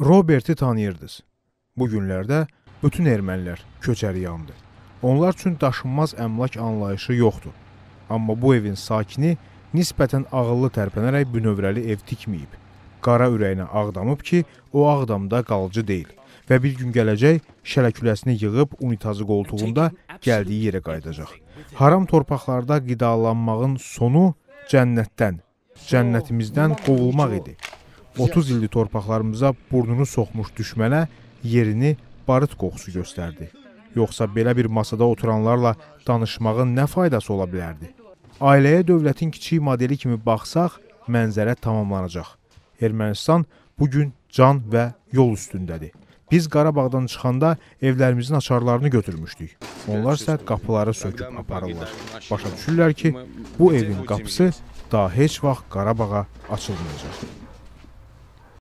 Roberti tanıyırdınız. Bu günlərdə bütün ermənilər köçəriyandı. Onlar üçün daşınmaz əmlak anlayışı yoxdur. Amma bu evin sakini nisbətən ağıllı tərpənərək bünövrəli ev tikməyib. Qara ürəyinə ağdamıb ki, o ağdamda qalıcı deyil və bir gün gələcək şələküləsini yığıb unitazı qoltuğunda gəldiyi yerə qayıdacaq. Haram torpaqlarda qidalanmağın sonu cənnətdən, cənnətimizdən qovulmaq idi. 30 illik torpaqlarımıza burnunu soxmuş düşmənə yerini barıt qoxusu göstərdi. Yoxsa belə bir masada oturanlarla danışmağın nə faydası ola bilərdi? Ailəyə dövlətin kiçik modeli kimi baxsaq, mənzərə tamamlanacaq. Ermənistan bu gün can və yol üstündədir. Biz Qarabağdan çıxanda evlərimizin açarlarını götürmüşdük. Onlar isə qapıları söküb aparırlar. Başa düşürlər ki, bu evin qapısı daha heç vaxt Qarabağa açılmayacaq.